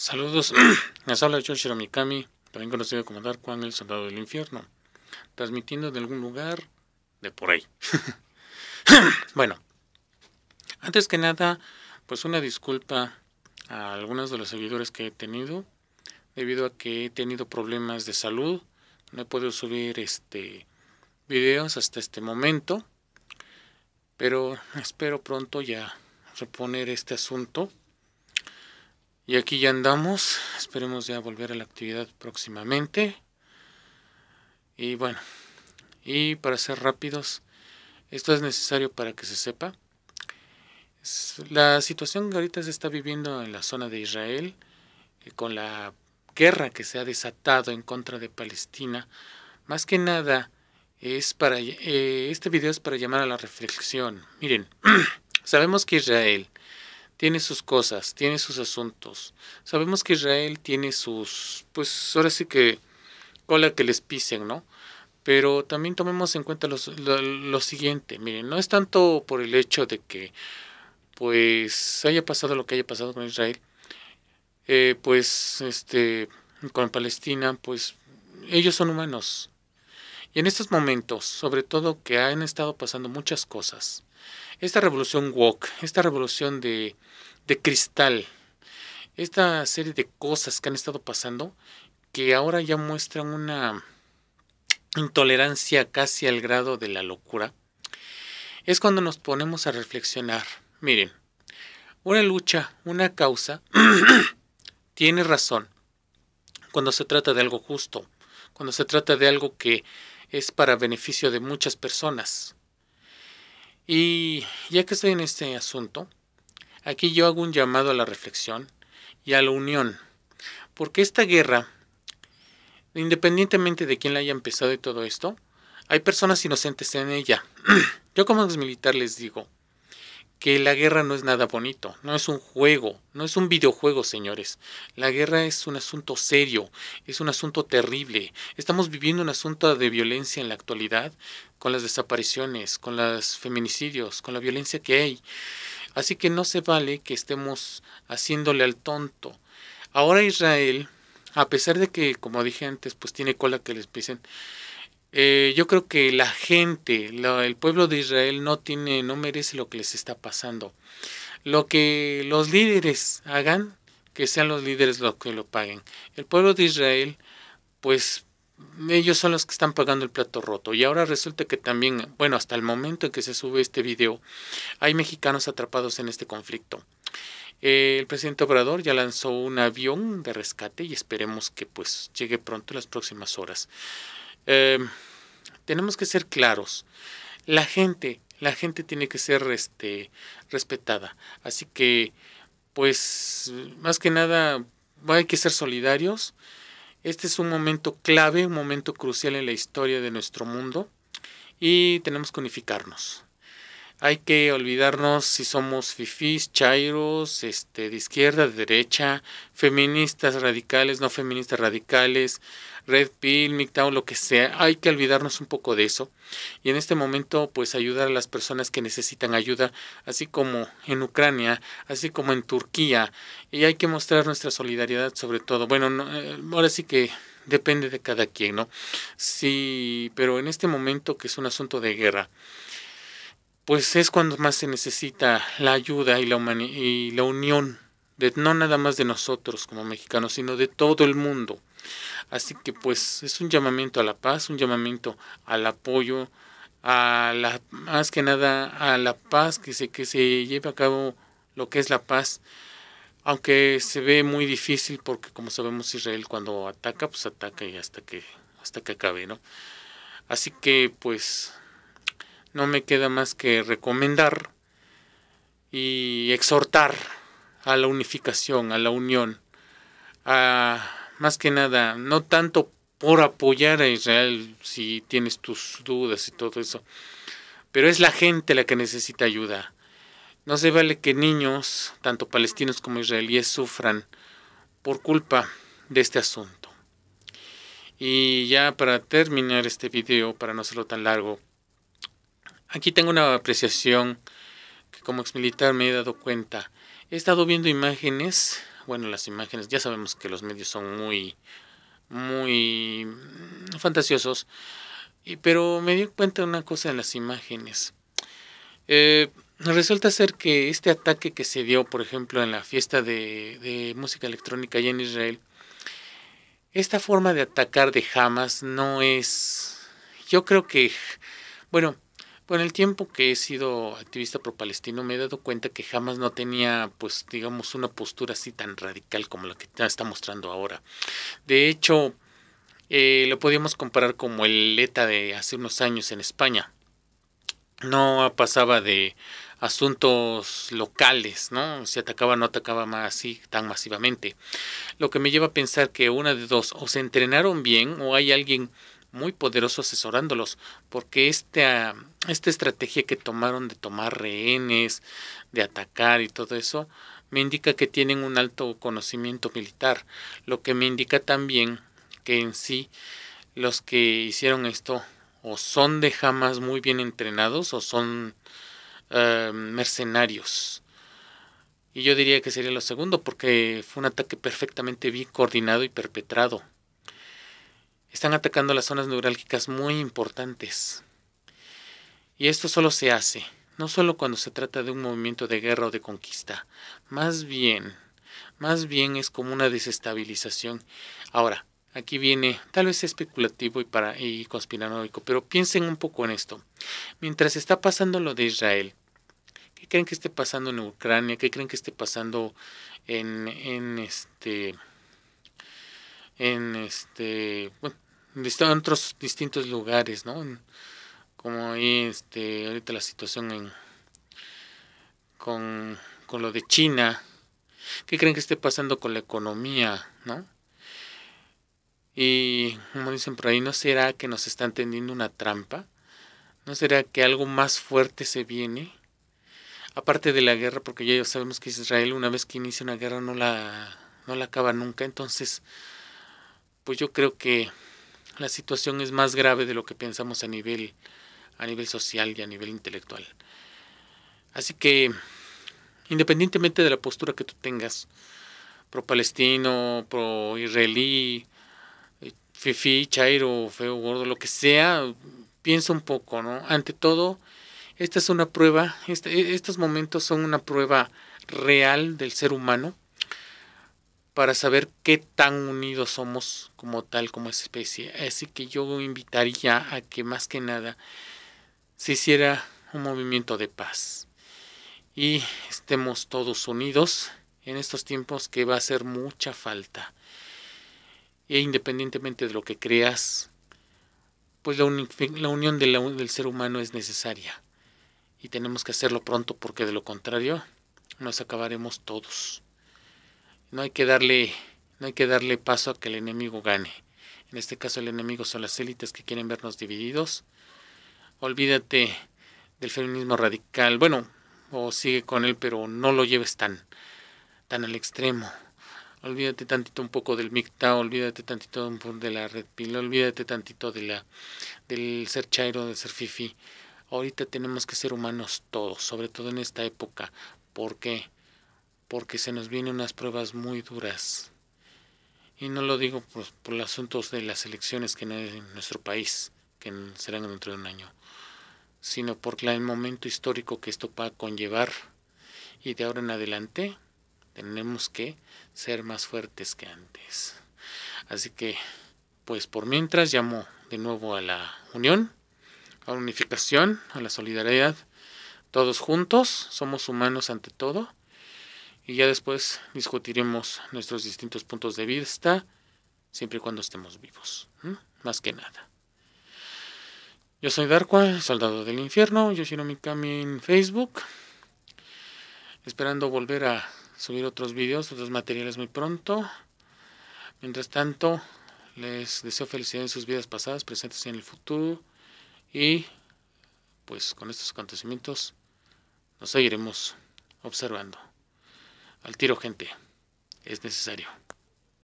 Saludos, les habla yoshiro Mikami, también conocido como Dark Juan el Soldado del Infierno, transmitiendo de algún lugar de por ahí. bueno, antes que nada, pues una disculpa a algunos de los seguidores que he tenido, debido a que he tenido problemas de salud, no he podido subir este videos hasta este momento, pero espero pronto ya reponer este asunto y aquí ya andamos. Esperemos ya volver a la actividad próximamente. Y bueno, y para ser rápidos, esto es necesario para que se sepa. La situación que ahorita se está viviendo en la zona de Israel, eh, con la guerra que se ha desatado en contra de Palestina, más que nada es para eh, este video es para llamar a la reflexión. Miren, sabemos que Israel tiene sus cosas, tiene sus asuntos. Sabemos que Israel tiene sus, pues ahora sí que cola que les pisen, ¿no? Pero también tomemos en cuenta lo, siguiente, miren, no es tanto por el hecho de que pues haya pasado lo que haya pasado con Israel, eh, pues este, con Palestina, pues ellos son humanos, y en estos momentos, sobre todo que han estado pasando muchas cosas, esta revolución woke, esta revolución de, de cristal, esta serie de cosas que han estado pasando, que ahora ya muestran una intolerancia casi al grado de la locura, es cuando nos ponemos a reflexionar. Miren, una lucha, una causa, tiene razón cuando se trata de algo justo, cuando se trata de algo que es para beneficio de muchas personas. Y ya que estoy en este asunto, aquí yo hago un llamado a la reflexión y a la unión, porque esta guerra, independientemente de quién la haya empezado y todo esto, hay personas inocentes en ella. Yo como militar les digo, que la guerra no es nada bonito, no es un juego, no es un videojuego, señores. La guerra es un asunto serio, es un asunto terrible. Estamos viviendo un asunto de violencia en la actualidad, con las desapariciones, con los feminicidios, con la violencia que hay. Así que no se vale que estemos haciéndole al tonto. Ahora Israel, a pesar de que, como dije antes, pues tiene cola que les pisen, eh, yo creo que la gente, el pueblo de Israel no tiene, no merece lo que les está pasando. Lo que los líderes hagan, que sean los líderes los que lo paguen. El pueblo de Israel, pues ellos son los que están pagando el plato roto. Y ahora resulta que también, bueno, hasta el momento en que se sube este video, hay mexicanos atrapados en este conflicto. Eh, el presidente Obrador ya lanzó un avión de rescate y esperemos que pues llegue pronto en las próximas horas. Em, tenemos que ser claros. La gente, la gente tiene que ser este, respetada. Así que, pues, más que nada, hay que ser solidarios. Este es un momento clave, un momento crucial en la historia de nuestro mundo y tenemos que unificarnos hay que olvidarnos si somos fifis, chairos, este, de izquierda, de derecha, feministas radicales, no feministas radicales, red pill, MGTOW, lo que sea. Hay que olvidarnos un poco de eso. Y en este momento, pues ayudar a las personas que necesitan ayuda, así como en Ucrania, así como en Turquía. Y hay que mostrar nuestra solidaridad sobre todo. Bueno, eh, ahora sí que depende de cada quien, ¿no? Sí, pero en este momento que es un asunto de guerra pues es cuando más se necesita la ayuda y la, y la unión, de, no nada más de nosotros como mexicanos, sino de todo el mundo. Así que pues es un llamamiento a la paz, un llamamiento al apoyo, a la, más que nada a la paz que se, que se lleve a cabo lo que es la paz, aunque se ve muy difícil porque como sabemos Israel cuando ataca, pues ataca y hasta que, hasta que acabe, ¿no? Así que pues no me queda más que recomendar y exhortar a la unificación, a la unión, a más que nada, no tanto por apoyar a Israel si tienes tus dudas y todo eso, pero es la gente la que necesita ayuda. No se vale que niños, tanto palestinos como israelíes, sufran por culpa de este asunto. Y ya para terminar este video, para no hacerlo tan largo, Aquí tengo una apreciación que como exmilitar me he dado cuenta. He estado viendo imágenes, bueno, las imágenes, ya sabemos que los medios son muy, muy mm, fantasiosos, pero me di cuenta de una cosa en las imágenes. Eh, resulta ser que este ataque que se dio, por ejemplo, en la fiesta de, de música electrónica allá en Israel, esta forma de atacar de Hamas no es... Yo creo que... Bueno, con el tiempo que he sido activista pro-palestino me he dado cuenta que jamás no tenía, pues digamos, una postura así tan radical como la que está mostrando ahora. De hecho, eh, lo podíamos comparar como el ETA de hace unos años en España. No pasaba de asuntos locales, ¿no? Se atacaba no atacaba más así tan masivamente. Lo que me lleva a pensar que una de dos, o se entrenaron bien o hay alguien muy poderoso asesorándolos, porque esta, ah, esta estrategia que tomaron de tomar rehenes, de atacar y todo eso, me indica que tienen un alto conocimiento militar, lo que me indica también que en sí los que hicieron esto o son de jamás muy bien entrenados o son eh, mercenarios. Y yo diría que sería lo segundo porque fue un ataque perfectamente bien coordinado y perpetrado. Están atacando las zonas neurálgicas muy importantes. Y esto solo se hace, no solo cuando se trata de un movimiento de guerra o de conquista, más bien, más bien es como una desestabilización. Ahora, aquí viene, tal vez especulativo y, para, y conspiranoico, pero piensen un poco en esto. Mientras está pasando lo de Israel, ¿qué creen que esté pasando en Ucrania? ¿Qué creen que esté pasando en, en este en este en otros distintos lugares, ¿no? como este, ahorita la situación en, con, con lo de China, ¿qué creen que esté pasando con la economía, no? Y como dicen por ahí, ¿no será que nos están tendiendo una trampa? ¿No será que algo más fuerte se viene? Aparte de la guerra, porque ya sabemos que Israel una vez que inicia una guerra no la, no la acaba nunca, entonces pues yo creo que la situación es más grave de lo que pensamos a nivel, a nivel social y a nivel intelectual. Así que, independientemente de la postura que tú tengas, pro-palestino, pro-israelí, eh, fifi, chairo, feo, gordo, lo que sea, piensa un poco, ¿no? Ante todo, esta es una prueba, este, e-, estos momentos son una prueba real del ser humano para saber qué tan unidos somos como tal, como especie. Así que yo invitaría a que más que nada se hiciera un movimiento de paz y estemos todos unidos en estos tiempos que va a hacer mucha falta. E independientemente de lo que creas, pues la, unión del ser humano es necesaria y tenemos que hacerlo pronto porque de lo contrario nos acabaremos todos. No hay que darle, no hay que darle paso a que el enemigo gane. En este caso el enemigo son las élites que quieren vernos divididos. Olvídate del feminismo radical. Bueno, o sigue con él, pero no lo lleves tan, tan al extremo. Olvídate tantito un poco del MGTOW, olvídate tantito de la red pill, olvídate tantito de la, del ser chairo, del ser fifi. Ahorita tenemos que ser humanos todos, sobre todo en esta época, porque porque se nos vienen unas pruebas muy duras. Y no lo digo por, los asuntos de las elecciones que hay en nuestro país, que serán dentro de un año, sino por el momento histórico que esto va a conllevar. Y de ahora en adelante tenemos que ser más fuertes que antes. Así que, pues por mientras llamo de nuevo a la unión, a la unificación, a la solidaridad. Todos juntos somos humanos ante todo y ya después discutiremos nuestros distintos puntos de vista, siempre y cuando estemos vivos, más que nada. Yo soy Darkwa, soldado del infierno, yo mi Mikami en Facebook, esperando volver a subir otros videos, otros materiales muy pronto. Mientras tanto, les deseo felicidad en sus vidas pasadas, presentes y en el futuro. Y pues con estos acontecimientos nos seguiremos observando al tiro gente, es necesario.